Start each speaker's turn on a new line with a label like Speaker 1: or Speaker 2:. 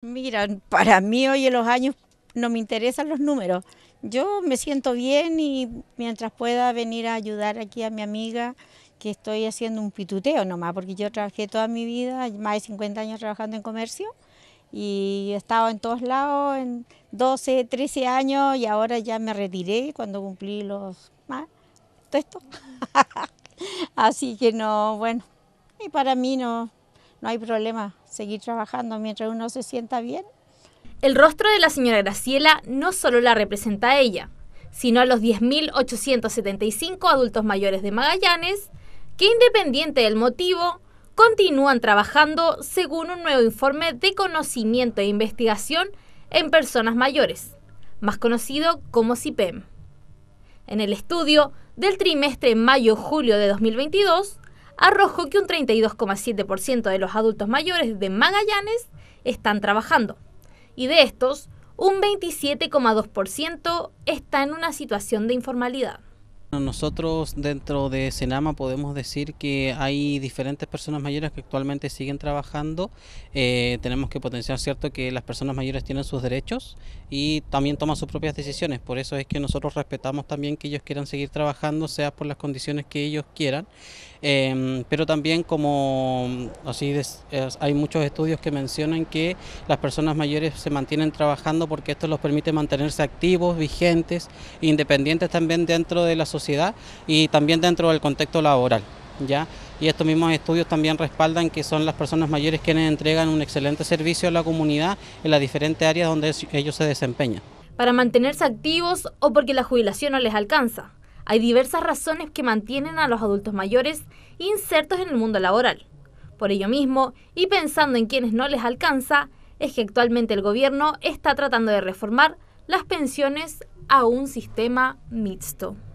Speaker 1: Mira, para mí hoy en los años no me interesan los números. Yo me siento bien y mientras pueda venir a ayudar aquí a mi amiga, que estoy haciendo un pituteo nomás, porque yo trabajé toda mi vida, más de 50 años trabajando en comercio, y he estado en todos lados, en 12, 13 años, y ahora ya me retiré cuando cumplí los... más, ah, esto. Así que no, bueno, y para mí no, no hay problema, seguir trabajando mientras uno se sienta bien. El rostro de la señora Graciela no solo la representa a ella, sino
Speaker 2: a los 10.875 adultos mayores de Magallanes, que independiente del motivo, continúan trabajando según un nuevo informe de conocimiento e investigación en personas mayores, más conocido como CIPEM. En el estudio del trimestre mayo-julio de 2022, arrojó que un 32,7% de los adultos mayores de Magallanes están trabajando y de estos, un 27,2% está en una situación de informalidad.
Speaker 3: Nosotros dentro de Senama podemos decir que hay diferentes personas mayores que actualmente siguen trabajando. Eh, tenemos que potenciar, cierto, que las personas mayores tienen sus derechos y también toman sus propias decisiones. Por eso es que nosotros respetamos también que ellos quieran seguir trabajando, sea por las condiciones que ellos quieran. Em, pero también como así hay muchos estudios que mencionan que las personas mayores se mantienen trabajando porque esto los permite mantenerse activos, vigentes, independientes también dentro de la sociedad y también dentro del contexto laboral. Y estos mismos estudios también respaldan que son las personas mayores quienes entregan un excelente servicio a la comunidad en las diferentes áreas donde ellos se desempeñan.
Speaker 2: Para mantenerse activos o porque la jubilación no les alcanza. Hay diversas razones que mantienen a los adultos mayores insertos en el mundo laboral. Por ello mismo, y pensando en quienes no les alcanza, es que actualmente el gobierno está tratando de reformar las pensiones a un sistema mixto.